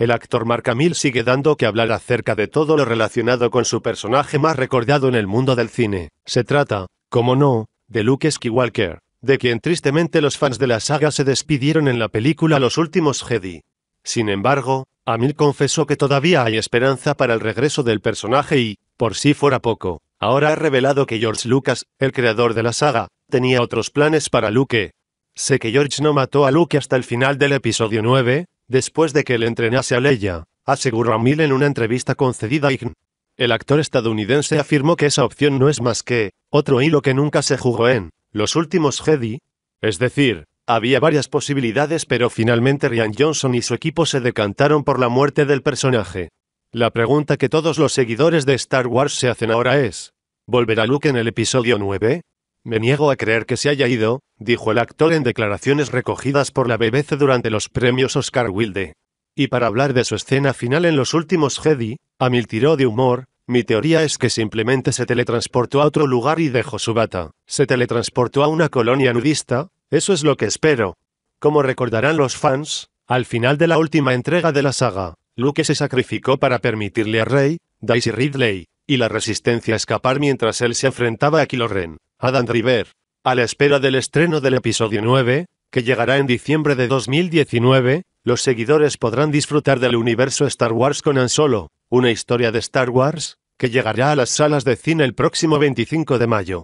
El actor Mark Hamill sigue dando que hablar acerca de todo lo relacionado con su personaje más recordado en el mundo del cine. Se trata, como no, de Luke Skywalker, de quien tristemente los fans de la saga se despidieron en la película Los Últimos Jedi. Sin embargo, Hamill confesó que todavía hay esperanza para el regreso del personaje y, por si fuera poco, ahora ha revelado que George Lucas, el creador de la saga, tenía otros planes para Luke. Sé que George no mató a Luke hasta el final del episodio 9, después de que le entrenase a Leia, aseguró Mil en una entrevista concedida a Ign. El actor estadounidense afirmó que esa opción no es más que otro hilo que nunca se jugó en los últimos Jedi. Es decir, había varias posibilidades, pero finalmente Ryan Johnson y su equipo se decantaron por la muerte del personaje. La pregunta que todos los seguidores de Star Wars se hacen ahora es: ¿volverá Luke en el episodio 9? Me niego a creer que se haya ido, dijo el actor en declaraciones recogidas por la BBC durante los premios Oscar Wilde. Y para hablar de su escena final en los últimos Jedi, mil tiró de humor, mi teoría es que simplemente se teletransportó a otro lugar y dejó su bata. Se teletransportó a una colonia nudista, eso es lo que espero. Como recordarán los fans, al final de la última entrega de la saga, Luke se sacrificó para permitirle a Rey, Daisy Ridley, y la Resistencia escapar mientras él se enfrentaba a Kylo Adam River. A la espera del estreno del episodio 9, que llegará en diciembre de 2019, los seguidores podrán disfrutar del universo Star Wars con Han Solo, una historia de Star Wars, que llegará a las salas de cine el próximo 25 de mayo.